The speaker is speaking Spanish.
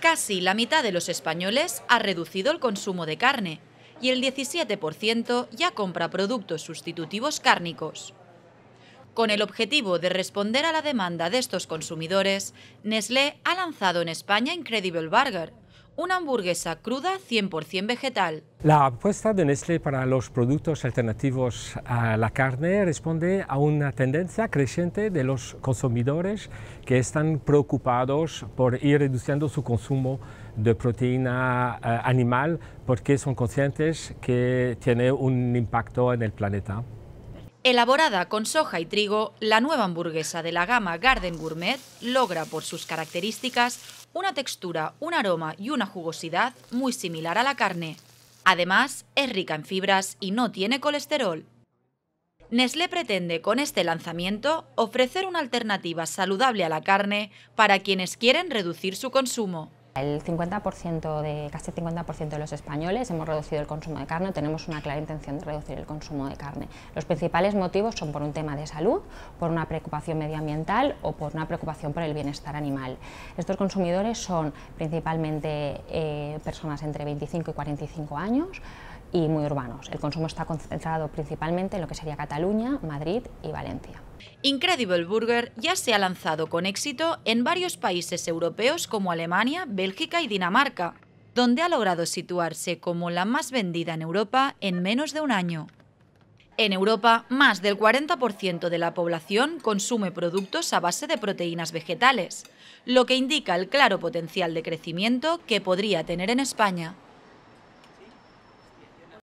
Casi la mitad de los españoles ha reducido el consumo de carne y el 17% ya compra productos sustitutivos cárnicos. Con el objetivo de responder a la demanda de estos consumidores, Nestlé ha lanzado en España Incredible Burger, una hamburguesa cruda 100% vegetal. La apuesta de Nestlé para los productos alternativos a la carne responde a una tendencia creciente de los consumidores que están preocupados por ir reduciendo su consumo de proteína eh, animal porque son conscientes que tiene un impacto en el planeta. Elaborada con soja y trigo, la nueva hamburguesa de la gama Garden Gourmet logra por sus características una textura, un aroma y una jugosidad muy similar a la carne. Además, es rica en fibras y no tiene colesterol. Nestlé pretende con este lanzamiento ofrecer una alternativa saludable a la carne para quienes quieren reducir su consumo. El 50% de, casi el 50% de los españoles hemos reducido el consumo de carne, tenemos una clara intención de reducir el consumo de carne. Los principales motivos son por un tema de salud, por una preocupación medioambiental o por una preocupación por el bienestar animal. Estos consumidores son principalmente eh, personas entre 25 y 45 años, y muy urbanos. El consumo está concentrado principalmente en lo que sería Cataluña, Madrid y Valencia. Incredible Burger ya se ha lanzado con éxito en varios países europeos como Alemania, Bélgica y Dinamarca, donde ha logrado situarse como la más vendida en Europa en menos de un año. En Europa, más del 40% de la población consume productos a base de proteínas vegetales, lo que indica el claro potencial de crecimiento que podría tener en España.